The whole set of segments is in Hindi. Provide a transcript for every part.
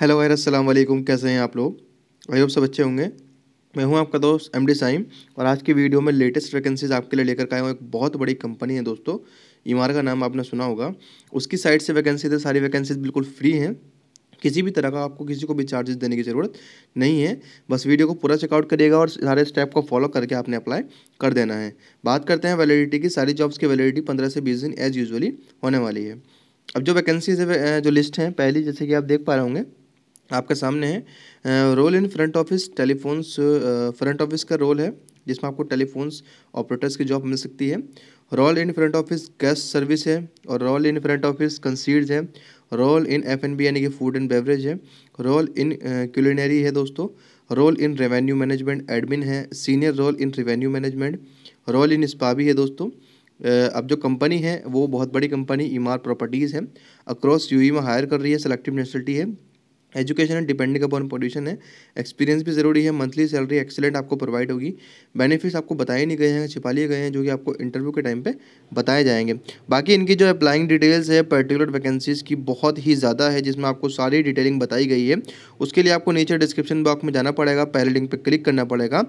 हेलो भाई असलम कैसे हैं आप लोग भाई आप सब अच्छे होंगे मैं हूं आपका दोस्त एम डी साइम और आज की वीडियो में लेटेस्ट वैकेंसीज आपके लिए लेकर आया हूं एक बहुत बड़ी कंपनी है दोस्तों ईमार का नाम आपने सुना होगा उसकी साइड से वैकेंसी थे सारी वैकेंसीज बिल्कुल फ्री हैं किसी भी तरह का आपको किसी को भी चार्जेस देने की ज़रूरत नहीं है बस वीडियो को पूरा चेकआउट करिएगा और सारे स्टेप को फॉलो करके आपने अप्लाई कर देना है बात करते हैं वैलिडिटी की सारी जॉब्स की वैलिडिटी पंद्रह से बीस दिन एज यूजली होने वाली है अब जो वैकेंसीज है जो लिस्ट हैं पहली जैसे कि आप देख पा रहे होंगे आपके सामने है role in front office telephones front office का रोल है जिसमें आपको टेलीफोन्स ऑपरेटर्स की जॉब मिल सकती है role in front office guest service है और role in front office concierge है role in F N B यानी कि फूड एंड बेवरेज है रोल इन क्यूलिनरी है दोस्तों role in revenue management admin है senior role in revenue management role in spa भी है दोस्तों अब जो कंपनी है वो बहुत बड़ी कंपनी इमार प्रॉपर्टीज़ है अक्रॉस यूई e में हायर कर रही है सेलेक्टिव नेशनलिटी है एजुकेशन है डिपेंडिंग अपॉन पोजिशन है एक्सपीरियंस भी ज़रूरी है मंथली सैलरी एक्सेलेंट आपको प्रोवाइड होगी बेनिफिट्स आपको बताए नहीं गए हैं छिपा लिए गए हैं जो कि आपको इंटरव्यू के टाइम पे बताए जाएंगे बाकी इनकी जो अप्लाइंग डिटेल्स है पर्टिकुलर वैकेंसीज़ की बहुत ही ज़्यादा है जिसमें आपको सारी डिटेलिंग बताई गई है उसके लिए आपको नीचे डिस्क्रिप्शन बॉक्स में जाना पड़ेगा पहले लिंक पर क्लिक करना पड़ेगा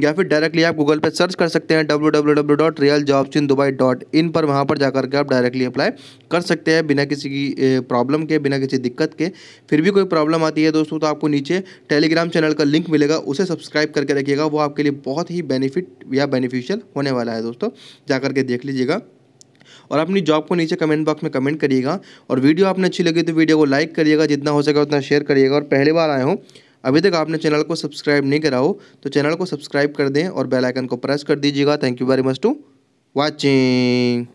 या फिर डायरेक्टली आप गूगल पर सर्च कर सकते हैं W W W dot real jobs in Dubai dot in पर वहाँ पर जाकर के आप डायरेक्टली अप्लाई कर सकते हैं बिना किसी की प्रॉब्लम के बिना किसी दिक्कत के फिर भी कोई प्रॉब्लम आती है दोस्तों तो आपको नीचे टेलीग्राम चैनल का लिंक मिलेगा उसे सब्सक्राइब करके रखिएगा वो आपके लिए बहुत ही बेनिफिट या बेनिफिशियल होने वाला है दोस्तों जा करके देख लीजिएगा और अपनी जॉब को नीचे कमेंट बॉक्स में कमेंट करिएगा और वीडियो आपने अच्छी लगी तो वीडियो को लाइक करिएगा जितना हो सके उतना शेयर करिएगा और पहली बार आए हों अभी तक आपने चैनल को सब्सक्राइब नहीं करा हो तो चैनल को सब्सक्राइब कर दें और बेल आइकन को प्रेस कर दीजिएगा thank you very much to watching